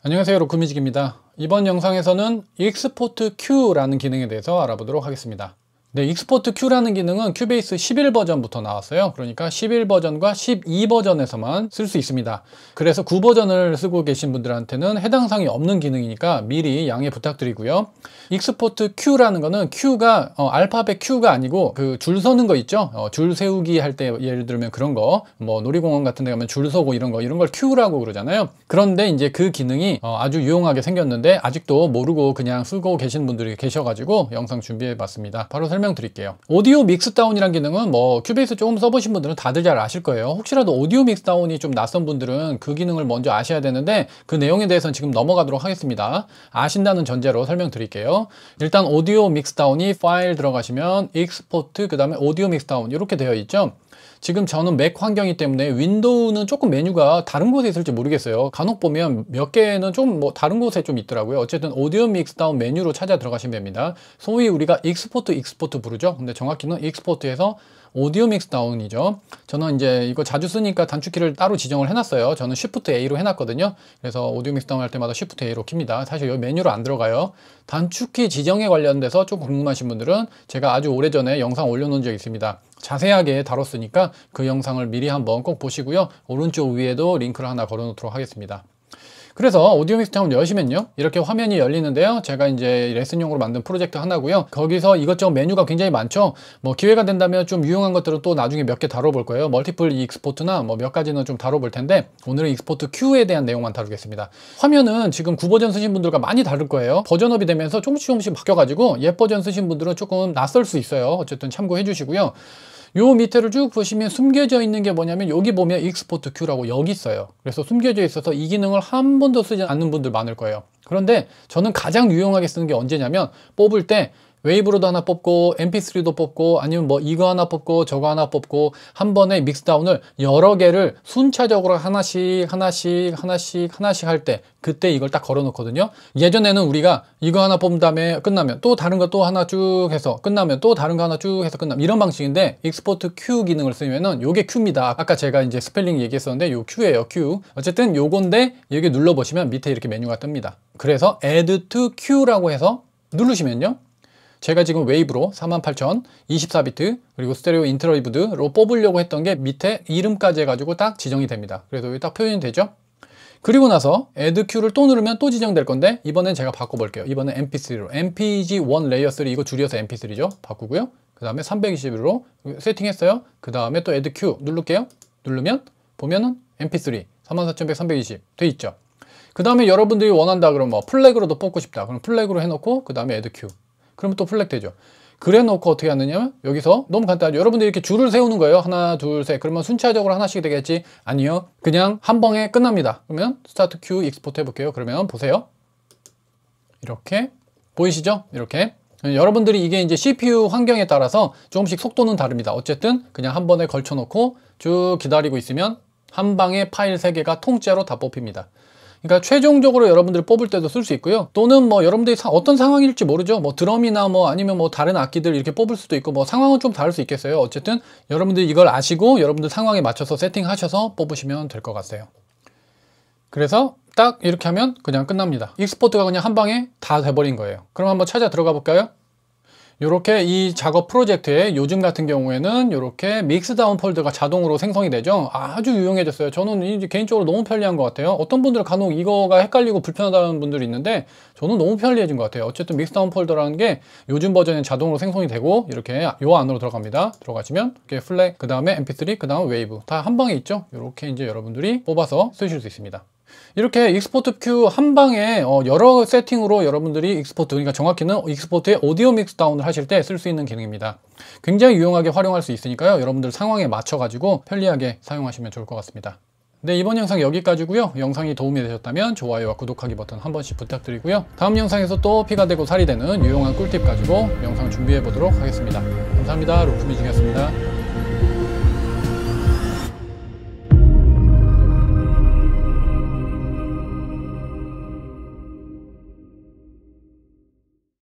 안녕하세요 로크뮤직입니다 이번 영상에서는 익스포트 큐라는 기능에 대해서 알아보도록 하겠습니다 네, 익스포트 Q라는 기능은 큐베이스 11 버전부터 나왔어요. 그러니까 11 버전과 12 버전에서만 쓸 수 있습니다. 그래서 9 버전을 쓰고 계신 분들한테는 해당 사항이 없는 기능이니까 미리 양해 부탁드리고요. 익스포트 Q라는 거는 Q가 어, 알파벳 Q가 아니고 그 줄 서는 거 있죠. 어, 줄 세우기 할 때 예를 들면 그런 거, 뭐 놀이공원 같은 데 가면 줄 서고 이런 거 이런 걸 Q라고 그러잖아요. 그런데 이제 그 기능이 어, 아주 유용하게 생겼는데 아직도 모르고 그냥 쓰고 계신 분들이 계셔가지고 영상 준비해봤습니다. 바로 설명드릴게요. 오디오 믹스다운이란 기능은 뭐 큐베이스 조금 써보신 분들은 다들 잘 아실 거예요. 혹시라도 오디오 믹스다운이 좀 낯선 분들은 그 기능을 먼저 아셔야 되는데 그 내용에 대해서는 지금 넘어가도록 하겠습니다. 아신다는 전제로 설명드릴게요. 일단 오디오 믹스다운이 파일 들어가시면 익스포트 그 다음에 오디오 믹스다운 이렇게 되어 있죠. 지금 저는 맥 환경이 기 때문에 윈도우는 조금 메뉴가 다른 곳에 있을지 모르겠어요 간혹 보면 몇 개는 좀 뭐 다른 곳에 좀 있더라고요 어쨌든 오디오 믹스다운 메뉴로 찾아 들어가시면 됩니다 소위 우리가 익스포트 익스포트 부르죠 근데 정확히는 익스포트에서 오디오 믹스 다운이죠 저는 이제 이거 자주 쓰니까 단축키를 따로 지정을 해놨어요 저는 Shift A로 해놨거든요 그래서 오디오 믹스 다운 할 때마다 Shift A로 킵니다 사실 이 메뉴로 안 들어가요 단축키 지정에 관련돼서 좀 궁금하신 분들은 제가 아주 오래전에 영상 올려놓은 적이 있습니다 자세하게 다뤘으니까 그 영상을 미리 한번 꼭 보시고요. 오른쪽 위에도 링크를 하나 걸어놓도록 하겠습니다. 그래서 오디오 믹스터 한번 여시면요 이렇게 화면이 열리는데요 제가 이제 레슨용으로 만든 프로젝트 하나고요 거기서 이것저것 메뉴가 굉장히 많죠 뭐 기회가 된다면 좀 유용한 것들은 또 나중에 몇 개 다뤄볼 거예요 멀티플 익스포트나 뭐 몇 가지는 좀 다뤄볼 텐데 오늘은 익스포트 Q에 대한 내용만 다루겠습니다 화면은 지금 구버전 쓰신 분들과 많이 다를 거예요 버전업이 되면서 조금씩 조금씩 바뀌어가지고 옛 버전 쓰신 분들은 조금 낯설 수 있어요 어쨌든 참고해 주시고요 요 밑에를 쭉 보시면 숨겨져 있는 게 뭐냐면 여기 보면 익스포트 큐라고 여기 있어요. 그래서 숨겨져 있어서 이 기능을 한 번도 쓰지 않는 분들 많을 거예요. 그런데 저는 가장 유용하게 쓰는 게 언제냐면 뽑을 때 웨이브로도 하나 뽑고 mp3도 뽑고 아니면 뭐 이거 하나 뽑고 저거 하나 뽑고 한 번에 믹스다운을 여러 개를 순차적으로 하나씩 하나씩 하나씩 하나씩 할 때 그때 이걸 딱 걸어 놓거든요 예전에는 우리가 이거 하나 뽑은 다음에 끝나면 또 다른 거 또 하나 쭉 해서 끝나면 또 다른 거 하나 쭉 해서 끝나면 이런 방식인데 익스포트 Q 기능을 쓰면은 요게 Q입니다 아까 제가 이제 스펠링 얘기했었는데 요 Q예요 Q 어쨌든 요건데 여기 눌러보시면 밑에 이렇게 메뉴가 뜹니다 그래서 add to Q라고 해서 누르시면요 제가 지금 웨이브로 48,000 24비트 그리고 스테레오 인트로이브드로 뽑으려고 했던 게 밑에 이름까지 해가지고 딱 지정이 됩니다. 그래서 여기 딱 표현이 되죠? 그리고 나서 add q 를또 누르면 또 지정될 건데 이번엔 제가 바꿔볼게요. 이번엔 mp3로 m p g 1 레이어 3 이거 줄여서 mp3죠. 바꾸고요. 그 다음에 321로 세팅했어요. 그 다음에 또 add q 누를게요. 누르면 보면은 mp3 4 4 1 320 돼 있죠. 그 다음에 여러분들이 원한다 그러면 뭐 플래그로도 뽑고 싶다. 그럼 플래그로 해놓고 그 다음에 add q 그러면 또 플렉 되죠. 그래놓고 어떻게 하느냐면 여기서 너무 간단하죠. 여러분들 이렇게 줄을 세우는 거예요. 하나, 둘, 셋. 그러면 순차적으로 하나씩 되겠지? 아니요. 그냥 한번에 끝납니다. 그러면 스타트 큐 익스포트 해볼게요. 그러면 보세요. 이렇게 보이시죠? 이렇게 여러분들이 이게 이제 CPU 환경에 따라서 조금씩 속도는 다릅니다. 어쨌든 그냥 한 번에 걸쳐놓고 쭉 기다리고 있으면 한 방에 파일 세개가 통째로 다 뽑힙니다. 그러니까 최종적으로 여러분들이 뽑을 때도 쓸 수 있고요. 또는 뭐 여러분들이 사, 어떤 상황일지 모르죠. 뭐 드럼이나 뭐 아니면 뭐 다른 악기들 이렇게 뽑을 수도 있고 뭐 상황은 좀 다를 수 있겠어요. 어쨌든 여러분들 이걸 아시고 여러분들 상황에 맞춰서 세팅하셔서 뽑으시면 될 것 같아요. 그래서 딱 이렇게 하면 그냥 끝납니다. 익스포트가 그냥 한 방에 다 돼버린 거예요. 그럼 한번 찾아 들어가 볼까요? 이렇게 이 작업 프로젝트에 요즘 같은 경우에는 이렇게 믹스다운 폴드가 자동으로 생성이 되죠 아주 유용해졌어요 저는 개인적으로 너무 편리한 것 같아요 어떤 분들은 간혹 이거가 헷갈리고 불편하다는 분들이 있는데 저는 너무 편리해진 것 같아요 어쨌든 믹스다운 폴더라는 게 요즘 버전에 자동으로 생성이 되고 이렇게 요 안으로 들어갑니다 들어가시면 이렇게 플렉 그 다음에 mp3 그 다음 웨이브 다 한 방에 있죠 이렇게 이제 여러분들이 뽑아서 쓰실 수 있습니다 이렇게 익스포트 큐 한 방에 어, 여러 세팅으로 여러분들이 익스포트, 그러니까 정확히는 익스포트의 오디오 믹스 다운을 하실 때 쓸 수 있는 기능입니다. 굉장히 유용하게 활용할 수 있으니까요. 여러분들 상황에 맞춰가지고 편리하게 사용하시면 좋을 것 같습니다. 네, 이번 영상 여기까지고요. 영상이 도움이 되셨다면 좋아요와 구독하기 버튼 한 번씩 부탁드리고요. 다음 영상에서 또 피가 되고 살이 되는 유용한 꿀팁 가지고 영상 준비해 보도록 하겠습니다. 감사합니다. 루프미지이습니다